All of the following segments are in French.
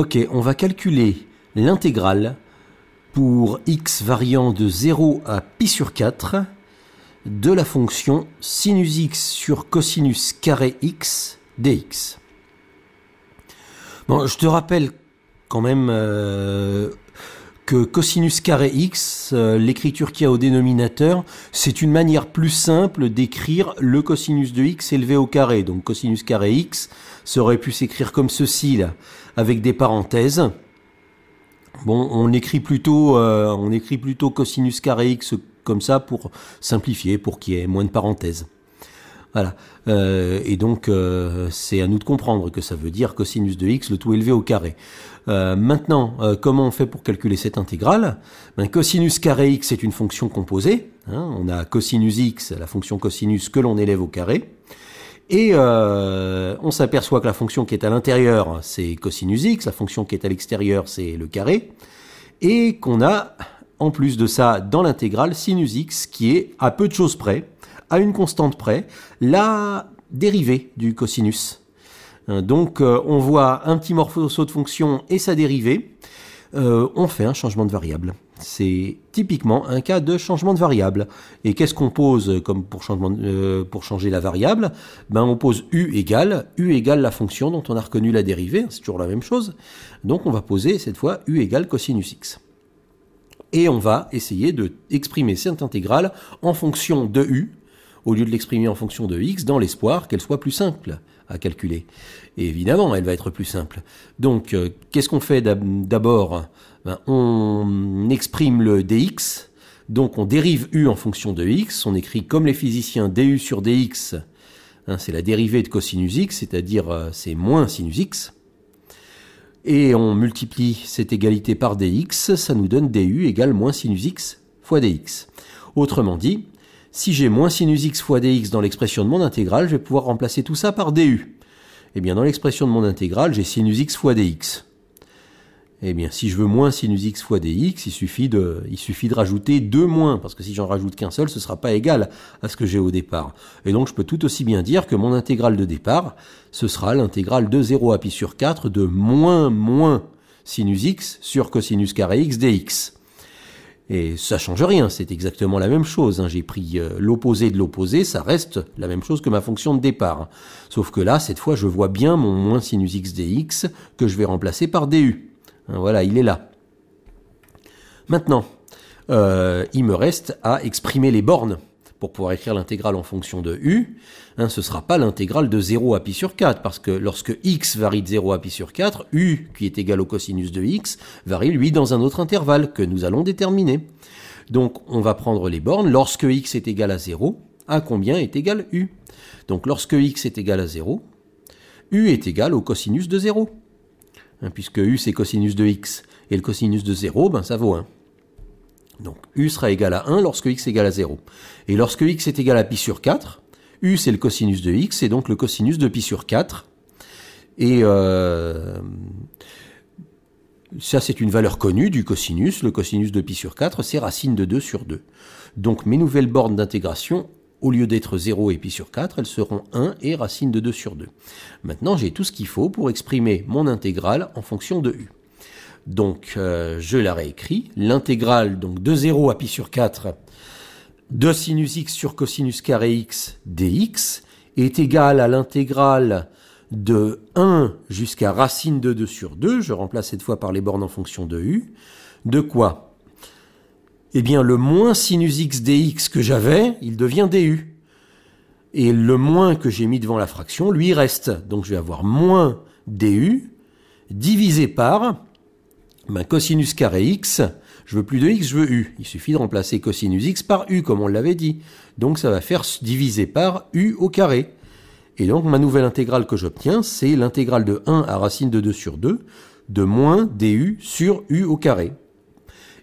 Ok, on va calculer l'intégrale pour x variant de 0 à pi sur 4 de la fonction sinus x sur cosinus carré x dx. Bon, je te rappelle quand même euh, que cosinus carré x, euh, l'écriture qu'il y a au dénominateur, c'est une manière plus simple d'écrire le cosinus de x élevé au carré. Donc cosinus carré x, serait pu s'écrire comme ceci, là, avec des parenthèses. Bon, on écrit plutôt, euh, on écrit plutôt cosinus carré x comme ça pour simplifier, pour qu'il y ait moins de parenthèses. Voilà. Euh, et donc, euh, c'est à nous de comprendre que ça veut dire cosinus de x, le tout élevé au carré. Euh, maintenant, comment on fait pour calculer cette intégrale ben, Cosinus carré x est une fonction composée. Hein. on a cosinus x, la fonction cosinus que l'on élève au carré. Et on s'aperçoit que la fonction qui est à l'intérieur, c'est cosinus x, la fonction qui est à l'extérieur, c'est le carré. Et qu'on a, en plus de ça, dans l'intégrale, sinus x, qui est à peu de choses près, à une constante près, la dérivée du cosinus. Euh, donc euh, on voit un petit morceau de fonction et sa dérivée. Euh, on fait un changement de variable. C'est typiquement un cas de changement de variable. Et qu'est-ce qu'on pose comme pour, changer la variable ben, On pose u égale, u égale la fonction dont on a reconnu la dérivée, c'est toujours la même chose. Donc on va poser cette fois u égale cosinus x. Et on va essayer d'exprimer cette intégrale en fonction de u, au lieu de l'exprimer en fonction de x, dans l'espoir qu'elle soit plus simple à calculer. évidemment, elle va être plus simple. Donc, euh, qu'est-ce qu'on fait d'abord ben, On exprime le dx, donc on dérive u en fonction de x, on écrit comme les physiciens du sur dx, hein, c'est la dérivée de cosinus x, c'est-à-dire euh, c'est moins sinus x. Et on multiplie cette égalité par dx, ça nous donne du égale moins sinus x fois dx. Autrement dit, si j'ai moins sinus x fois dx dans l'expression de mon intégrale, je vais pouvoir remplacer tout ça par du. Eh bien, dans l'expression de mon intégrale, j'ai sinus x fois dx. Eh bien, si je veux moins sinus x fois dx, il suffit de, il suffit rajouter 2 moins, parce que si j'en rajoute qu'un seul, ce ne sera pas égal à ce que j'ai au départ. Et donc, je peux tout aussi bien dire que mon intégrale de départ, ce sera l'intégrale de 0 à pi sur 4 de moins moins sinus x sur cosinus carré x dx. Et ça change rien, c'est exactement la même chose. Hein. J'ai pris euh, l'opposé de l'opposé, ça reste la même chose que ma fonction de départ. Sauf que là, cette fois, je vois bien mon moins sinus x dx que je vais remplacer par du. Hein, voilà, il est là. Maintenant, euh, il me reste à exprimer les bornes pour pouvoir écrire l'intégrale en fonction de u, hein, ce ne sera pas l'intégrale de 0 à pi sur 4, parce que lorsque x varie de 0 à pi sur 4, u, qui est égal au cosinus de x, varie lui dans un autre intervalle que nous allons déterminer. Donc on va prendre les bornes, lorsque x est égal à 0, à combien est égal u Donc lorsque x est égal à 0, u est égal au cosinus de 0. Hein, puisque u c'est cosinus de x, et le cosinus de 0, ben, ça vaut 1. Donc U sera égal à 1 lorsque x est égal à 0. Et lorsque x est égal à pi sur 4, U c'est le cosinus de x, c'est donc le cosinus de pi sur 4. Et euh, ça c'est une valeur connue du cosinus. Le cosinus de pi sur 4 c'est racine de 2 sur 2. Donc mes nouvelles bornes d'intégration, au lieu d'être 0 et pi sur 4, elles seront 1 et racine de 2 sur 2. Maintenant j'ai tout ce qu'il faut pour exprimer mon intégrale en fonction de U. Donc euh, je la réécris. L'intégrale donc de 0 à pi sur 4 de sinus x sur cosinus carré x dx est égale à l'intégrale de 1 jusqu'à racine de 2 sur 2, je remplace cette fois par les bornes en fonction de u, de quoi Eh bien le moins sinus x dx que j'avais, il devient du. Et le moins que j'ai mis devant la fraction, lui, reste. Donc je vais avoir moins du divisé par Ma ben, cosinus carré x, je veux plus de x, je veux u. Il suffit de remplacer cosinus x par u, comme on l'avait dit. Donc ça va faire diviser par u au carré. Et donc ma nouvelle intégrale que j'obtiens, c'est l'intégrale de 1 à racine de 2 sur 2 de moins du sur u au carré.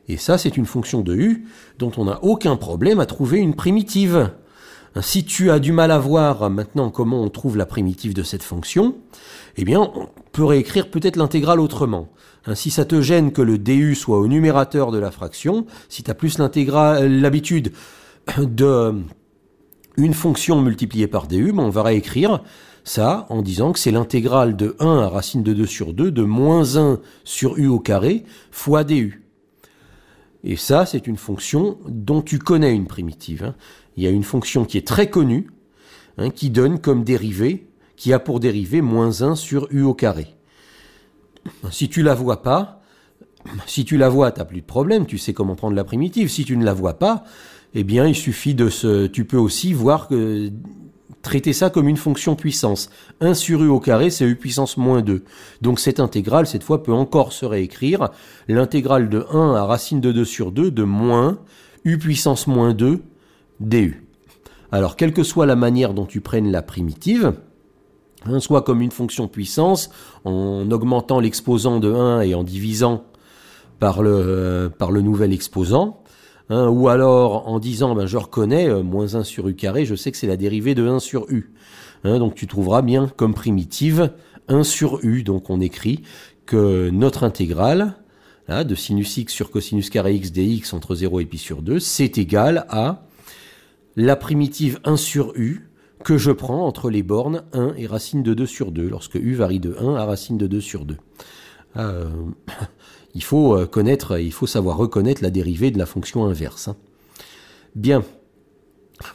Et ça, c'est une fonction de u dont on n'a aucun problème à trouver une primitive. Si tu as du mal à voir maintenant comment on trouve la primitive de cette fonction, eh bien, on peut réécrire peut-être l'intégrale autrement. Hein, si ça te gêne que le du soit au numérateur de la fraction, si tu as plus l'habitude de euh, une fonction multipliée par du, ben, on va réécrire ça en disant que c'est l'intégrale de 1 à racine de 2 sur 2 de moins 1 sur u au carré fois du. Et ça, c'est une fonction dont tu connais une primitive. Hein. Il y a une fonction qui est très connue, hein, qui donne comme dérivée, qui a pour dérivée moins 1 sur u au carré. Si tu la vois pas, si tu la vois, tu n'as plus de problème, tu sais comment prendre la primitive. Si tu ne la vois pas, eh bien, il suffit de se... Tu peux aussi voir que Traiter ça comme une fonction puissance. 1 sur u au carré, c'est u puissance moins 2. Donc cette intégrale, cette fois, peut encore se réécrire. L'intégrale de 1 à racine de 2 sur 2 de moins u puissance moins 2 du. Alors, quelle que soit la manière dont tu prennes la primitive, hein, soit comme une fonction puissance, en augmentant l'exposant de 1 et en divisant par le, euh, par le nouvel exposant, Hein, ou alors en disant, ben, je reconnais, euh, moins 1 sur u carré, je sais que c'est la dérivée de 1 sur u. Hein, donc tu trouveras bien comme primitive 1 sur u. Donc on écrit que notre intégrale là, de sinus x sur cosinus carré x dx entre 0 et pi sur 2, c'est égal à la primitive 1 sur u que je prends entre les bornes 1 et racine de 2 sur 2, lorsque u varie de 1 à racine de 2 sur 2. Euh, il faut euh, connaître, il faut savoir reconnaître la dérivée de la fonction inverse. Hein. Bien.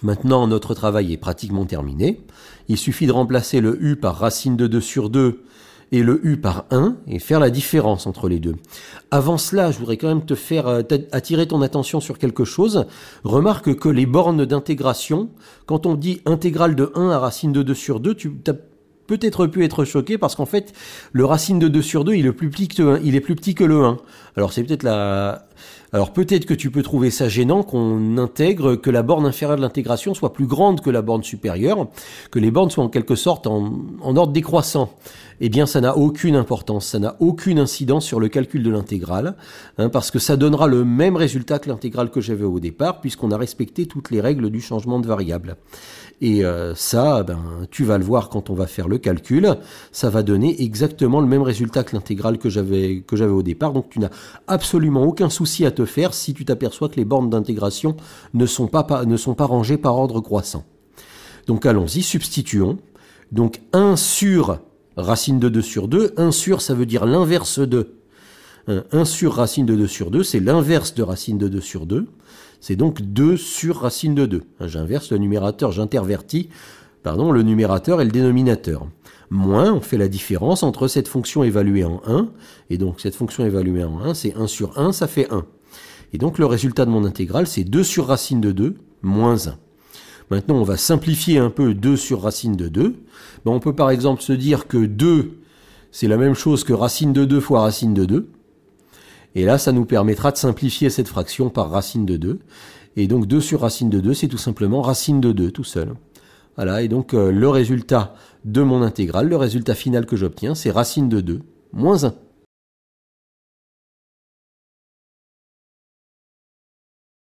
Maintenant, notre travail est pratiquement terminé. Il suffit de remplacer le u par racine de 2 sur 2 et le u par 1 et faire la différence entre les deux. Avant cela, je voudrais quand même te faire euh, attirer ton attention sur quelque chose. Remarque que les bornes d'intégration, quand on dit intégrale de 1 à racine de 2 sur 2, tu peut-être pu être choqué parce qu'en fait, le racine de 2 sur 2, il est plus petit que, il est plus petit que le 1. Alors c'est peut-être la... Alors peut-être que tu peux trouver ça gênant qu'on intègre que la borne inférieure de l'intégration soit plus grande que la borne supérieure, que les bornes soient en quelque sorte en ordre décroissant eh bien ça n'a aucune importance, ça n'a aucune incidence sur le calcul de l'intégrale, hein, parce que ça donnera le même résultat que l'intégrale que j'avais au départ, puisqu'on a respecté toutes les règles du changement de variable. Et euh, ça, ben, tu vas le voir quand on va faire le calcul, ça va donner exactement le même résultat que l'intégrale que j'avais au départ, donc tu n'as absolument aucun souci à te faire si tu t'aperçois que les bornes d'intégration ne, sont ne sont pas rangées par ordre croissant. Donc allons-y, substituons. Donc 1 sur racine de 2 sur 2. 1 sur, ça veut dire l'inverse de. 1 sur racine de 2 sur 2, c'est l'inverse de racine de 2 sur 2. C'est donc 2 sur racine de 2. Hein, j'inverse le numérateur, j'intervertis, pardon, le numérateur et le dénominateur. Moins, on fait la différence entre cette fonction évaluée en 1, et donc cette fonction évaluée en 1, c'est 1 sur 1, ça fait 1. Et donc le résultat de mon intégrale, c'est 2 sur racine de 2, moins 1. Maintenant, on va simplifier un peu 2 sur racine de 2. Ben, on peut par exemple se dire que 2, c'est la même chose que racine de 2 fois racine de 2. Et là, ça nous permettra de simplifier cette fraction par racine de 2. Et donc 2 sur racine de 2, c'est tout simplement racine de 2 tout seul. Voilà, et donc euh, le résultat de mon intégrale, le résultat final que j'obtiens, c'est racine de 2 moins 1.